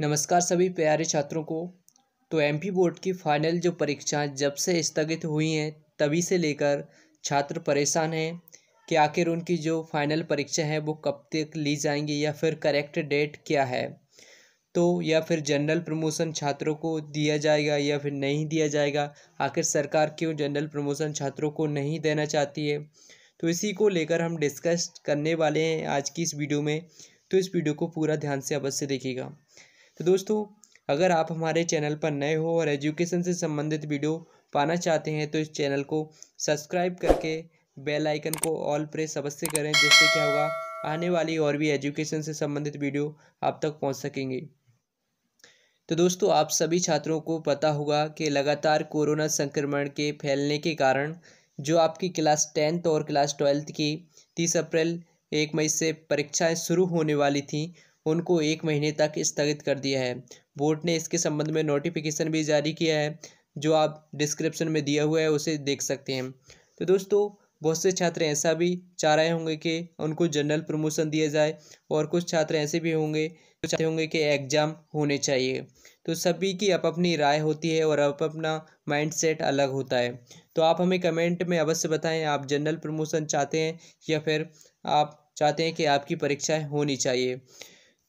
नमस्कार सभी प्यारे छात्रों को तो एम बोर्ड की फाइनल जो परीक्षाएं जब से स्थगित हुई हैं तभी से लेकर छात्र परेशान हैं कि आखिर उनकी जो फाइनल परीक्षा है वो कब तक ली जाएंगी या फिर करेक्ट डेट क्या है तो या फिर जनरल प्रमोशन छात्रों को दिया जाएगा या फिर नहीं दिया जाएगा आखिर सरकार क्यों जनरल प्रमोशन छात्रों को नहीं देना चाहती है तो इसी को लेकर हम डिस्कस करने वाले हैं आज की इस वीडियो में तो इस वीडियो को पूरा ध्यान से अवश्य देखिएगा तो दोस्तों अगर आप हमारे चैनल पर नए हो और एजुकेशन से संबंधित वीडियो पाना चाहते हैं तो इस चैनल को सब्सक्राइब करके बेल आइकन को ऑल प्रेस अवश्य करें जिससे क्या होगा आने वाली और भी एजुकेशन से संबंधित वीडियो आप तक पहुंच सकेंगे तो दोस्तों आप सभी छात्रों को पता होगा कि लगातार कोरोना संक्रमण के फैलने के कारण जो आपकी क्लास टेंथ और क्लास ट्वेल्थ की तीस अप्रैल एक मई से परीक्षाएं शुरू होने वाली थी उनको एक महीने तक स्थगित कर दिया है बोर्ड ने इसके संबंध में नोटिफिकेशन भी जारी किया है जो आप डिस्क्रिप्शन में दिया हुआ है उसे देख सकते हैं तो दोस्तों बहुत से छात्र ऐसा भी चाह रहे होंगे कि उनको जनरल प्रमोशन दिया जाए और कुछ छात्र ऐसे भी होंगे जो चाहते होंगे कि एग्ज़ाम होने चाहिए तो सभी की अप अपनी राय होती है और अप अपना माइंडसेट अलग होता है तो आप हमें कमेंट में अवश्य बताएं आप जनरल प्रमोशन चाहते हैं या फिर आप चाहते हैं कि आपकी परीक्षाएँ होनी चाहिए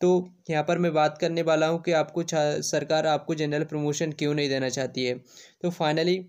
तो यहाँ पर मैं बात करने वाला हूँ कि आपको सरकार आपको जनरल प्रमोशन क्यों नहीं देना चाहती है तो फाइनली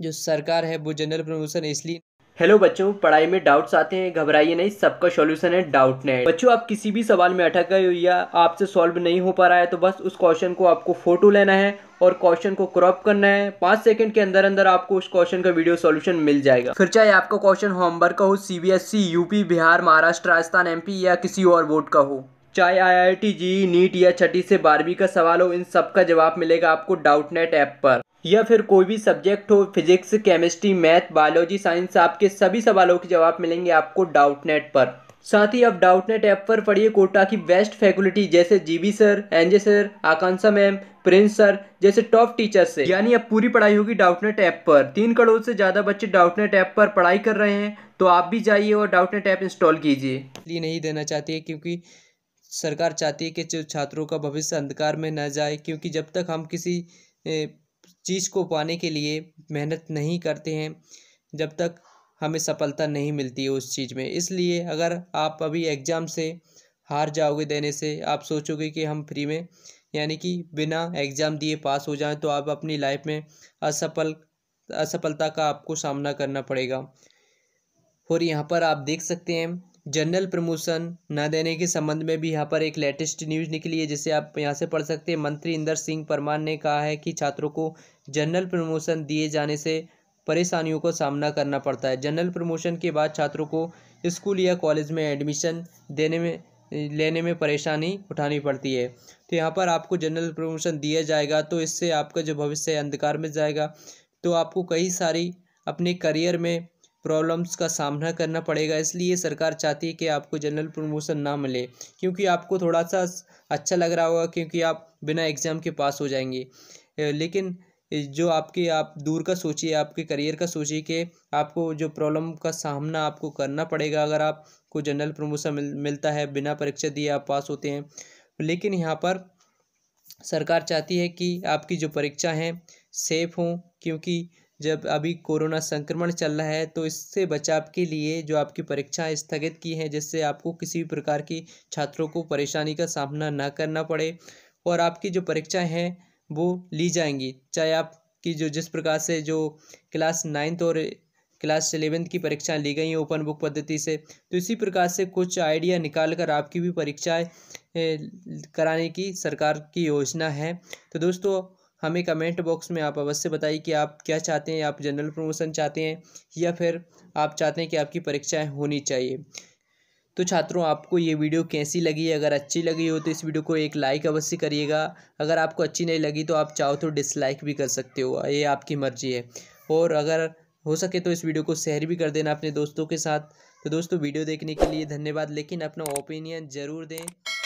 जो सरकार है वो जनरल प्रमोशन इसलिए हेलो बच्चों पढ़ाई में डाउट्स आते हैं घबराइए नहीं सबका सॉल्यूशन है डाउट नेट बच्चों आप किसी भी सवाल में अटक गए हो या आपसे सॉल्व नहीं हो पा रहा है तो बस उस क्वेश्चन को आपको फोटो लेना है और क्वेश्चन को क्रॉप करना है पाँच सेकंड के अंदर अंदर आपको उस क्वेश्चन का वीडियो सॉल्यूशन मिल जाएगा फिर चाहे आपका क्वेश्चन होमवर्क का हो C UP e, Bihar Maharashtra Rajasthan MP या किसी और बोर्ड का हो चाहे आईआईटी जी e, नीट या छठी से बारहवीं का सवाल हो इन सब का जवाब मिलेगा आपको डाउट नेट ऐप पर या फिर कोई भी सब्जेक्ट हो physics chemistry math biology science आपके सभी सवालों के जवाब मिलेंगे आपको डाउट नेट पर साथ ही आप डाउटनेट ऐप पर पढ़िए कोटा की बेस्ट फैकल्टी जैसे GB sir NJ sir Akanksha ma'am Prince sir जैसे टॉप टीचर से यानी अब पूरी पढ़ाई होगी डाउटनेट ऐप पर तीन करोड़ से ज़्यादा बच्चे डाउटनेट ऐप पर पढ़ाई कर रहे हैं तो आप भी जाइए और डाउटनेट ऐप इंस्टॉल कीजिए नहीं देना चाहती है क्योंकि सरकार चाहती है कि छात्रों का भविष्य अंधकार में न जाए क्योंकि जब तक हम किसी चीज़ को पाने के लिए मेहनत नहीं करते हैं जब तक हमें सफलता नहीं मिलती है उस चीज़ में इसलिए अगर आप अभी एग्ज़ाम से हार जाओगे देने से आप सोचोगे कि हम फ्री में यानी कि बिना एग्ज़ाम दिए पास हो जाएं तो आप अपनी लाइफ में असफल असफलता का आपको सामना करना पड़ेगा और यहाँ पर आप देख सकते हैं जनरल प्रमोशन न देने के संबंध में भी यहाँ पर एक लेटेस्ट न्यूज निकली है जिसे आप यहाँ से पढ़ सकते हैं मंत्री इंदर सिंह परमार ने कहा है कि छात्रों को जनरल प्रमोशन दिए जाने से परेशानियों का सामना करना पड़ता है जनरल प्रमोशन के बाद छात्रों को स्कूल या कॉलेज में एडमिशन देने में लेने में परेशानी उठानी पड़ती है तो यहाँ पर आपको जनरल प्रमोशन दिया जाएगा तो इससे आपका जो भविष्य अंधकार में जाएगा तो आपको कई सारी अपने करियर में प्रॉब्लम्स का सामना करना पड़ेगा इसलिए सरकार चाहती है कि आपको जनरल प्रमोशन ना मिले क्योंकि आपको थोड़ा सा अच्छा लग रहा होगा क्योंकि आप बिना एग्ज़ाम के पास हो जाएंगे लेकिन जो आपके आप दूर का सोचिए आपके करियर का सोचिए कि आपको जो प्रॉब्लम का सामना आपको करना पड़ेगा अगर आपको जनरल प्रमोशन मिल, मिलता है बिना परीक्षा दिए आप पास होते हैं लेकिन यहाँ पर सरकार चाहती है कि आपकी जो परीक्षा हैं सेफ हों क्योंकि जब अभी कोरोना संक्रमण चल रहा है तो इससे बचाव के लिए जो आपकी परीक्षाएँ स्थगित की हैं जिससे आपको किसी भी प्रकार की छात्रों को परेशानी का सामना ना करना पड़े और आपकी जो परीक्षाएँ हैं वो ली जाएंगी चाहे आपकी जो जिस प्रकार से जो क्लास नाइन्थ और क्लास एलेवेंथ की परीक्षाएं ली गई हैं ओपन बुक पद्धति से तो इसी प्रकार से कुछ आइडिया निकाल कर आपकी भी परीक्षाएं कराने की सरकार की योजना है तो दोस्तों हमें कमेंट बॉक्स में आप अवश्य बताइए कि आप क्या चाहते हैं आप जनरल प्रमोशन चाहते हैं या फिर आप चाहते हैं कि आपकी परीक्षाएं होनी चाहिए तो छात्रों आपको ये वीडियो कैसी लगी अगर अच्छी लगी हो तो इस वीडियो को एक लाइक अवश्य करिएगा अगर आपको अच्छी नहीं लगी तो आप चाहो तो डिसलाइक भी कर सकते हो ये आपकी मर्जी है और अगर हो सके तो इस वीडियो को शेयर भी कर देना अपने दोस्तों के साथ तो दोस्तों वीडियो देखने के लिए धन्यवाद लेकिन अपना ओपिनियन ज़रूर दें